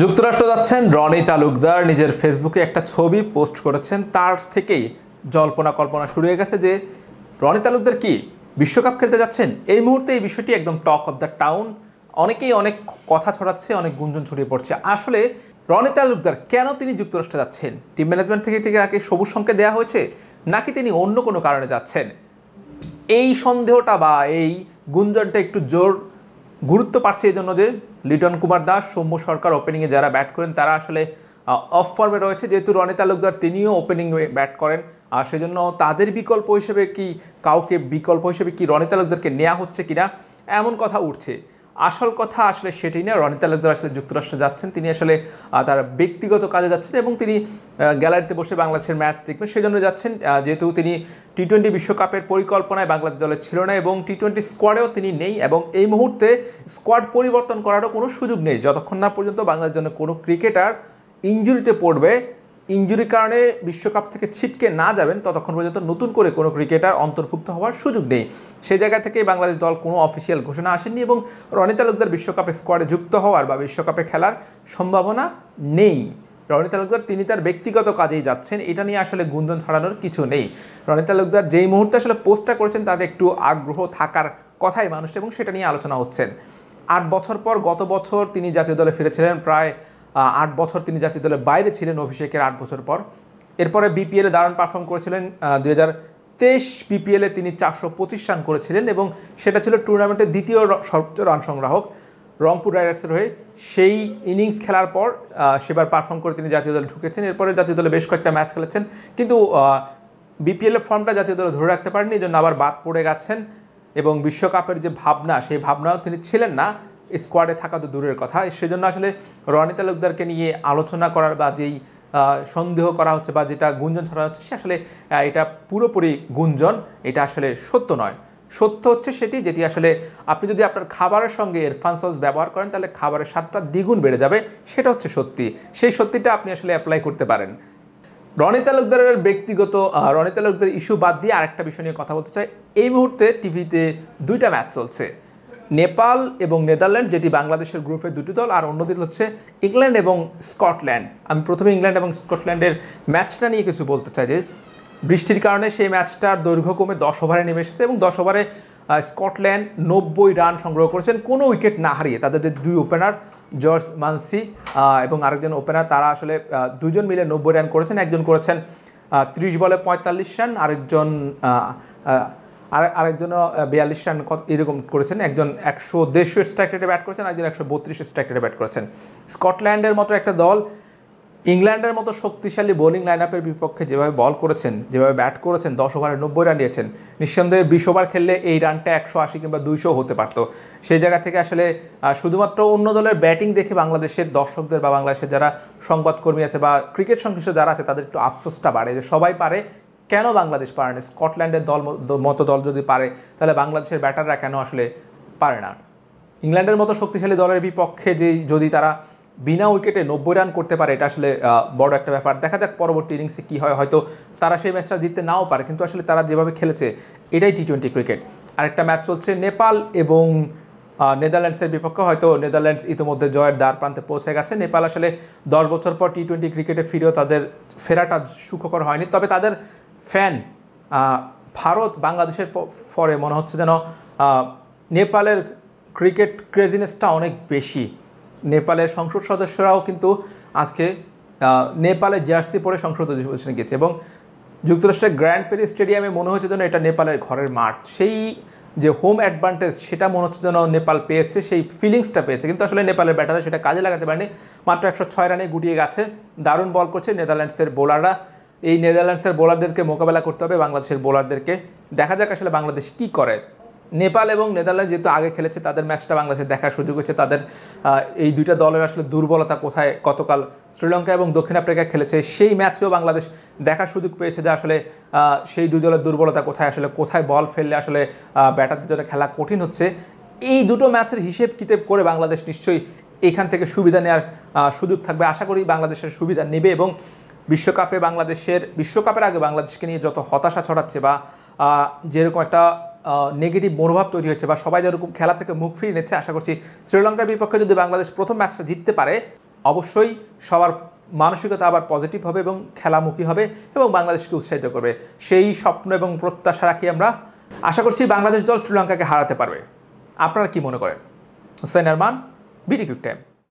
যুক্তরাষ্ট্র যাচ্ছেন রনি তালুকদার নিজের ফেসবুকে একটা ছবি পোস্ট করেছেন তার থেকেই জল্পনা কল্পনা শুরু হয়ে গেছে যে রনি তালুকদার কি বিশ্বকাপ খেলতে যাচ্ছেন এই মুহূর্তে এই বিষয়টি একদম টক অব দ্য টাউন অনেকেই অনেক কথা ছড়াচ্ছে অনেক গুঞ্জন ছড়িয়ে পড়ছে আসলে রনি তালুকদার কেন তিনি যুক্তরাষ্ট্রে যাচ্ছেন টিম ম্যানেজমেন্ট থেকে থেকে তাকে সবুজ সংকেত দেওয়া হয়েছে নাকি তিনি অন্য কোনো কারণে যাচ্ছেন এই সন্দেহটা বা এই গুঞ্জনটা একটু জোর গুরুত্ব পাচ্ছে এই জন্য যে লিটন কুমার দাস সৌম্য সরকার ওপেনিংয়ে যারা ব্যাট করেন তারা আসলে অফ ফর্মে রয়েছে যেহেতু রনি তালুকদার তিনিও ওপেনিং ব্যাট করেন আর সেজন্য তাদের বিকল্প হিসেবে কি কাউকে বিকল্প হিসেবে কি রনি তালুকদারকে নেওয়া হচ্ছে কিনা এমন কথা উঠছে আসল কথা আসলে সেটি না রনি তালুকদার আসলে যুক্তরাষ্ট্রে যাচ্ছেন তিনি আসলে তার ব্যক্তিগত কাজে যাচ্ছেন এবং তিনি গ্যালারিতে বসে বাংলাদেশের ম্যাচ দেখবেন সেই জন্য যাচ্ছেন যেহেতু তিনি টি টোয়েন্টি বিশ্বকাপের পরিকল্পনায় বাংলাদেশ দলে ছিল না এবং টি টোয়েন্টি স্কোয়াডেও তিনি নেই এবং এই মুহূর্তে স্কোয়াড পরিবর্তন করারও কোনো সুযোগ নেই যতক্ষণ না পর্যন্ত বাংলাদেশের জন্য কোনো ক্রিকেটার ইঞ্জুরিতে পড়বে ইঞ্জুরির কারণে বিশ্বকাপ থেকে ছিটকে না যাবেন ততক্ষণ পর্যন্ত নতুন করে কোনো ক্রিকেটার অন্তর্ভুক্ত হওয়ার সুযোগ নেই সেই জায়গা থেকে বাংলাদেশ দল কোনো অফিসিয়াল ঘোষণা আসেনি এবং রনি তালুকদার বিশ্বকাপে স্কোয়াডে যুক্ত হওয়ার বা বিশ্বকাপে খেলার সম্ভাবনা নেই রনি তালুকদার তিনি তার ব্যক্তিগত কাজেই যাচ্ছেন এটা নিয়ে আসলে গুঞ্জন ছড়ানোর কিছু নেই রনি তালুকদার যেই মুহূর্তে আসলে পোস্টটা করেছেন তাদের একটু আগ্রহ থাকার কথাই মানুষ এবং সেটা নিয়ে আলোচনা হচ্ছেন আট বছর পর গত বছর তিনি জাতীয় দলে ফিরেছিলেন প্রায় আট বছর তিনি জাতীয় দলের বাইরে ছিলেন অভিষেকের আট বছর পর এরপরে বিপিএলে দারুণ পারফর্ম করেছিলেন দুই হাজার তেইশ বিপিএলে তিনি চারশো পঁচিশ রান করেছিলেন এবং সেটা ছিল টুর্নামেন্টের দ্বিতীয় সর্বোচ্চ রান সংগ্রাহক রংপুর রাইডার্সের হয়ে সেই ইনিংস খেলার পর সেবার পারফর্ম করে তিনি জাতীয় দলে ঢুকেছেন এরপরে জাতীয় দলে বেশ কয়েকটা ম্যাচ খেলেছেন কিন্তু বিপিএলের ফর্মটা জাতীয় দলে ধরে রাখতে পারেননি এই জন্য আবার বাদ পড়ে গেছেন এবং বিশ্বকাপের যে ভাবনা সেই ভাবনাও তিনি ছিলেন না স্কোয়াডে থাকা তো দূরের কথা সেজন্য আসলে রনি তালুকদারকে নিয়ে আলোচনা করার বা যেই সন্দেহ করা হচ্ছে বা যেটা গুঞ্জন ছড়া হচ্ছে সে আসলে এটা পুরোপুরি গুঞ্জন এটা আসলে সত্য নয় সত্য হচ্ছে সেটি যেটি আসলে আপনি যদি আপনার খাবারের সঙ্গে এরফান সস ব্যবহার করেন তাহলে খাবারের স্বাদটা দ্বিগুণ বেড়ে যাবে সেটা হচ্ছে সত্যি সেই সত্যিটা আপনি আসলে অ্যাপ্লাই করতে পারেন রনি তালুকদারের ব্যক্তিগত রনি তালুকদার ইস্যু বাদ দিয়ে আরেকটা বিষয় নিয়ে কথা বলতে চাই এই মুহূর্তে টিভিতে দুইটা ম্যাচ চলছে নেপাল এবং নেদারল্যান্ড যেটি বাংলাদেশের গ্রুপের দুটি দল আর অন্যদিন হচ্ছে ইংল্যান্ড এবং স্কটল্যান্ড আমি প্রথমে ইংল্যান্ড এবং স্কটল্যান্ডের ম্যাচটা নিয়ে কিছু বলতে চাই যে বৃষ্টির কারণে সেই ম্যাচটার দৈর্ঘ্য কমে দশ ওভারে নেমে এসেছে এবং দশ ওভারে স্কটল্যান্ড নব্বই রান সংগ্রহ করেছেন কোনো উইকেট না হারিয়ে তাদের যে দুই ওপেনার জর্জ মানসি এবং আরেকজন ওপেনার তারা আসলে দুজন মিলে নব্বই রান করেছেন একজন করেছেন ত্রিশ বলে পঁয়তাল্লিশ রান আরেকজন আর আরেকজনও বিয়াল্লিশ রান এরকম করেছেন একজন একশো দেড়শো স্ট্রাইক রেটে ব্যাট করেছেন একজন একশো বত্রিশ স্ট্রাইক রেটে ব্যাট করেছেন স্কটল্যান্ডের মতো একটা দল ইংল্যান্ডের মতো শক্তিশালী বোলিং লাইন আপের বিপক্ষে যেভাবে বল করেছেন যেভাবে ব্যাট করেছেন দশ ওভারে নব্বই রান নিয়েছেন নিঃসন্দেহে বিশ ওভার খেললে এই রানটা একশো আশি কিংবা দুইশো হতে পারত সেই জায়গা থেকে আসলে শুধুমাত্র অন্য দলের ব্যাটিং দেখে বাংলাদেশের দর্শকদের বা বাংলাদেশের যারা সংবাদকর্মী আছে বা ক্রিকেট সংশ্লিষ্ট যারা আছে তাদের একটু আফসোসটা বাড়ে যে সবাই পারে কেন বাংলাদেশ পারে না স্কটল্যান্ডের দল মতো দল যদি পারে তাহলে বাংলাদেশের ব্যাটাররা কেন আসলে পারে না ইংল্যান্ডের মতো শক্তিশালী দলের বিপক্ষে যে যদি তারা বিনা উইকেটে নব্বই রান করতে পারে এটা আসলে বড় একটা ব্যাপার দেখা যাক পরবর্তী ইনিংসে কী হয় হয়তো তারা সেই ম্যাচটা জিততে নাও পারে কিন্তু আসলে তারা যেভাবে খেলেছে এটাই টি টোয়েন্টি ক্রিকেট আরেকটা ম্যাচ চলছে নেপাল এবং নেদারল্যান্ডসের বিপক্ষে হয়তো নেদারল্যান্ডস ইতিমধ্যে জয়ের দ্বার প্রান্তে পৌঁছে গেছে নেপাল আসলে দশ বছর পর টি টোয়েন্টি ক্রিকেটে ফিরেও তাদের ফেরাটা সুখকর হয়নি তবে তাদের ফ্যান ভারত বাংলাদেশের পরে মনে হচ্ছে যেন নেপালের ক্রিকেট ক্রেজিনেসটা অনেক বেশি নেপালের সংসদ সদস্যরাও কিন্তু আজকে নেপালে জার্সি পরে সংসদ অধিবেশনে গেছে এবং যুক্তরাষ্ট্রের গ্র্যান্ড পেরি স্টেডিয়ামে মনে হচ্ছে যেন এটা নেপালের ঘরের মাঠ সেই যে হোম অ্যাডভান্টেজ সেটা মনে হচ্ছে যেন নেপাল পেয়েছে সেই ফিলিংসটা পেয়েছে কিন্তু আসলে নেপালের ব্যাটাররা সেটা কাজে লাগাতে পারেনি মাত্র একশো ছয় রানে গুটিয়ে গেছে দারুণ বল করছে নেদারল্যান্ডসের বোলাররা এই নেদারল্যান্ডসের বোলারদেরকে মোকাবেলা করতে হবে বাংলাদেশের বোলারদেরকে দেখা যাক আসলে বাংলাদেশ কি করে নেপাল এবং নেদারল্যান্ড যেহেতু আগে খেলেছে তাদের ম্যাচটা বাংলাদেশে দেখার সুযোগ হচ্ছে তাদের এই দুইটা দলের আসলে দুর্বলতা কোথায় গতকাল শ্রীলঙ্কা এবং দক্ষিণ আফ্রিকা খেলেছে সেই ম্যাচেও বাংলাদেশ দেখার সুযোগ পেয়েছে যে আসলে সেই দুই দলের দুর্বলতা কোথায় আসলে কোথায় বল ফেললে আসলে ব্যাটারদের জন্য খেলা কঠিন হচ্ছে এই দুটো ম্যাচের হিসেব কিতেব করে বাংলাদেশ নিশ্চয়ই এখান থেকে সুবিধা নেওয়ার সুযোগ থাকবে আশা করি বাংলাদেশের সুবিধা নেবে এবং বিশ্বকাপে বাংলাদেশের বিশ্বকাপের আগে বাংলাদেশকে নিয়ে যত হতাশা ছড়াচ্ছে বা যেরকম একটা নেগেটিভ মনোভাব তৈরি হচ্ছে বা সবাই যেরকম খেলা থেকে মুখ ফিরিয়ে নিচ্ছে আশা করছি শ্রীলঙ্কার বিপক্ষে যদি বাংলাদেশ প্রথম ম্যাচটা জিততে পারে অবশ্যই সবার মানসিকতা আবার পজিটিভ হবে এবং খেলামুখী হবে এবং বাংলাদেশকে উৎসাহিত করবে সেই স্বপ্ন এবং প্রত্যাশা রাখি আমরা আশা করছি বাংলাদেশ দল শ্রীলঙ্কাকে হারাতে পারবে আপনারা কি মনে করেন হোসেন আরমান বিটি কুইক টাইম